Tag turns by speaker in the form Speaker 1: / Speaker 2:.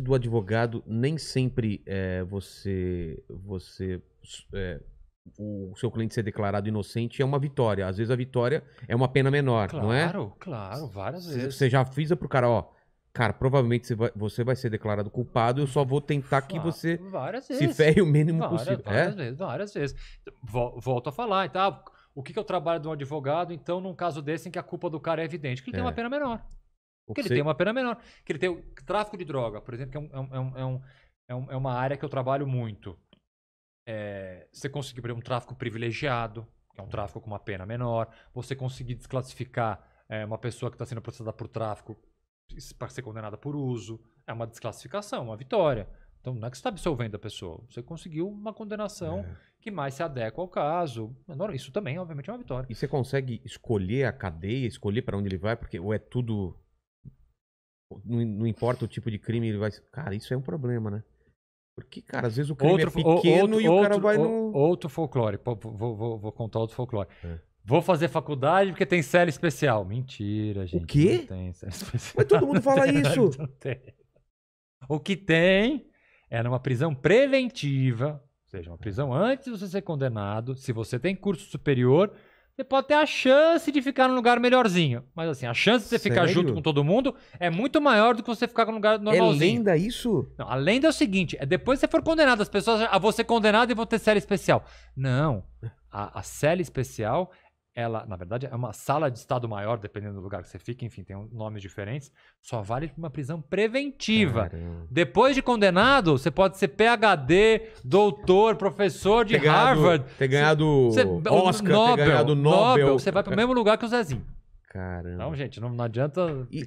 Speaker 1: do advogado nem sempre é, você você é, o seu cliente ser declarado inocente é uma vitória. Às vezes a vitória é uma pena menor, claro, não é? Claro, claro, várias vezes. Você já avisa pro cara, ó, cara, provavelmente você vai, você vai ser declarado culpado, eu só vou tentar que você se ferre o mínimo várias, possível. É? Várias é?
Speaker 2: vezes, várias vezes. Volto a falar, então, ah, O que, que é o trabalho de um advogado, então, num caso desse em que a culpa do cara é evidente? Que ele é. tem uma é. pena menor. Porque ele tem uma pena menor. Que ele tem o tráfico de droga, por exemplo, que é, um, é, um, é, um, é, um, é, é uma área que eu trabalho muito. É, você conseguir, por exemplo, um tráfico privilegiado, que é um tráfico com uma pena menor. Você conseguir desclassificar é, uma pessoa que está sendo processada por tráfico para ser condenada por uso. É uma desclassificação, uma vitória. Então, não é que você está absolvendo a pessoa. Você conseguiu uma condenação é. que mais se adequa ao caso. Isso também, obviamente, é uma vitória.
Speaker 1: E você consegue escolher a cadeia, escolher para onde ele vai, porque ou é tudo não, não, importa o tipo de crime, ele vai. Cara, isso é um problema, né? Porque, cara, às vezes o crime outro, é pequeno outro, e o cara vai no. Outro
Speaker 2: folclore, vou, vou, vou contar outro folclore. É. Vou fazer faculdade porque tem série especial. Mentira, gente. O quê? Não tem série especial. Mas todo mundo fala isso. Não tem. O que tem é numa prisão preventiva, ou seja, uma prisão antes de você ser condenado. Se você tem curso superior, você pode ter a chance de ficar num lugar melhorzinho. Mas assim, a chance de você Sério? ficar junto com todo mundo é muito maior do que você ficar num lugar é normalzinho. É lenda isso? Não, a lenda é o seguinte: é depois que você for condenado, as pessoas a ah, você condenado e vão ter série especial. Não. A, a série especial ela, na verdade, é uma sala de estado maior, dependendo do lugar que você fica, enfim, tem nomes diferentes, só vale para uma prisão preventiva. Caramba. Depois de condenado, você pode ser PhD, doutor, professor de ter Harvard.
Speaker 1: ter ganhado você, Oscar, Nobel, ter ganhado Nobel. Nobel. Você vai para o mesmo
Speaker 2: lugar que o Zezinho. Caramba. Então, gente, não, não adianta... E,